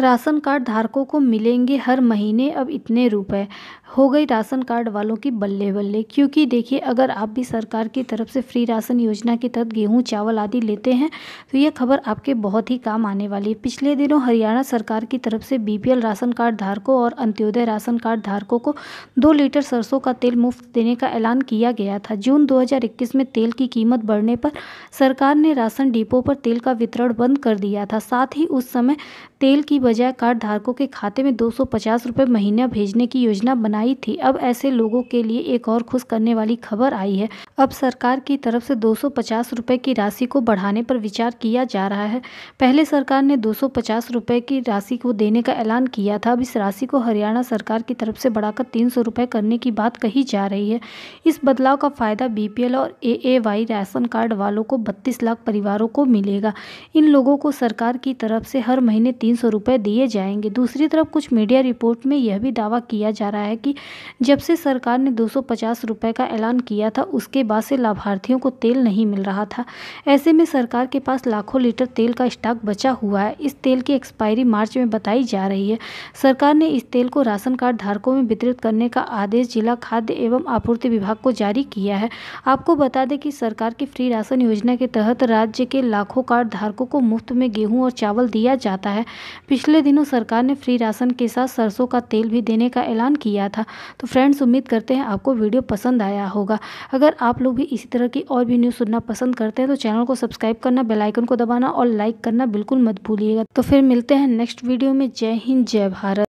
ration card धारकों को मिलेंगे हर महीने अब इतने रुपए हो गई राशन कार्ड वालों की बल्ले बल्ले क्योंकि देखिए अगर आप भी सरकार की तरफ से फ्री राशन योजना के तहत गेहूँ चावल आदि लेते हैं तो यह खबर आपके बहुत ही काम आने वाली है पिछले दिनों हरियाणा सरकार की तरफ से बीपीएल राशन कार्ड धारकों और अंत्योदय राशन कार्ड धारकों को दो लीटर सरसों का तेल मुफ्त देने का ऐलान किया गया था जून दो में तेल की कीमत बढ़ने पर सरकार ने राशन डिपो पर तेल का वितरण बंद कर दिया था साथ ही उस समय तेल की बजाय कार्ड धारकों के खाते में दो सौ रुपये महीना भेजने की योजना बना बनाई थी अब ऐसे लोगों के लिए एक और खुश करने वाली खबर आई है अब सरकार की तरफ से दो सौ की राशि को बढ़ाने पर विचार किया जा रहा है पहले सरकार ने दो सौ की राशि को देने का ऐलान किया था अब इस राशि को हरियाणा सरकार की तरफ से बढ़ाकर तीन सौ करने की बात कही जा रही है इस बदलाव का फायदा बीपीएल और ए राशन कार्ड वालों को बत्तीस लाख परिवारों को मिलेगा इन लोगों को सरकार की तरफ से हर महीने तीन सौ दिए जाएंगे दूसरी तरफ कुछ मीडिया रिपोर्ट में यह भी दावा किया जा रहा है कि कि जब से सरकार ने दो सौ का ऐलान किया था उसके बाद से लाभार्थियों को तेल नहीं मिल रहा था ऐसे में सरकार के पास लाखों लीटर तेल का स्टॉक बचा हुआ है इस तेल की एक्सपायरी मार्च में बताई जा रही है सरकार ने इस तेल को राशन कार्ड धारकों में वितरित करने का आदेश जिला खाद्य एवं आपूर्ति विभाग को जारी किया है आपको बता दें कि सरकार की फ्री राशन योजना के तहत राज्य के लाखों कार्ड धारकों को मुफ्त में गेहूं और चावल दिया जाता है पिछले दिनों सरकार ने फ्री राशन के साथ सरसों का तेल भी देने का ऐलान किया था था तो फ्रेंड्स उम्मीद करते हैं आपको वीडियो पसंद आया होगा अगर आप लोग भी इसी तरह की और भी न्यूज़ सुनना पसंद करते हैं तो चैनल को सब्सक्राइब करना बेलाइकन को दबाना और लाइक करना बिल्कुल मत भूलिएगा तो फिर मिलते हैं नेक्स्ट वीडियो में जय हिंद जय भारत